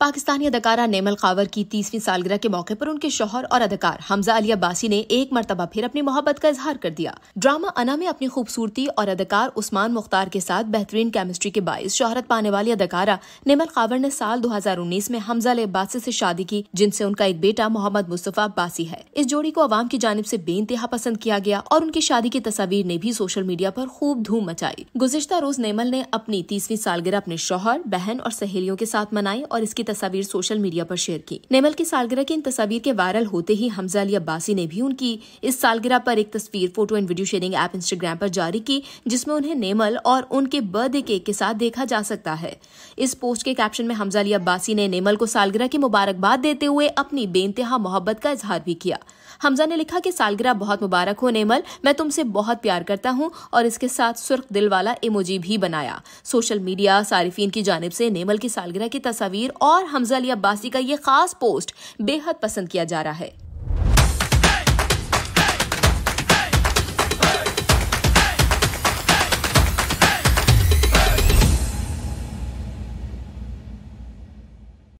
पाकिस्तानी अदाकारा नेमल खावर की तीसवीं सालगिरह के मौके पर उनके शोहर और अदाकार हमजा अली अब्बासी ने एक मरतबा फिर अपनी मोहब्बत का इजहार कर दिया ड्रामा अना में अपनी खूबसूरती और अदाकार उस्मान मुख्तार के साथ बेहतरीन केमिस्ट्री के बायस शोहरत पाने वाली अदाकारा नेमल खावर ने साल उन्नीस में हमजा अली अब्बासी से शादी की जिनसे उनका एक बेटा मोहम्मद मुस्तफ़ा अब्बासी है इस जोड़ी को आवाम की जानब ऐसी बेतहा पसंद किया गया और उनकी शादी की तस्वीर ने भी सोशल मीडिया आरोप खूब धूम मचाई गुजश्ता रोज नेमल ने अपनी तीसवीं सालगिरह अपने शोहर बहन और सहेलियों के साथ मनाई और इसकी तस्वीर सोशल मीडिया पर शेयर की नेमल की सालगिरह की इन तस्वीर के वायरल होते ही हमजा अली अब्बासी ने भी उनकी इस सालगिरह पर एक तस्वीर photo and video sharing app Instagram पर जारी की जिसमें उन्हें नेमल और उनके बर्थडे केक के साथ देखा जा सकता है इस पोस्ट के कैप्शन में हमजा अली अब्बासी ने नेमल को सालगिरह की मुबारकबाद देते हुए अपनी बेनतहा मोहब्बत का इजहार भी किया हमजा ने लिखा कि सालगिरह बहुत मुबारक हो नेमल मैं तुमसे बहुत प्यार करता हूँ और इसके साथ सुर्ख दिल वाला इमोजी भी बनाया सोशल मीडिया सारिफिन की जानब से नेमल की सालगिरह की तस्वीर और हमजा अली अब्बासी का ये खास पोस्ट बेहद पसंद किया जा रहा है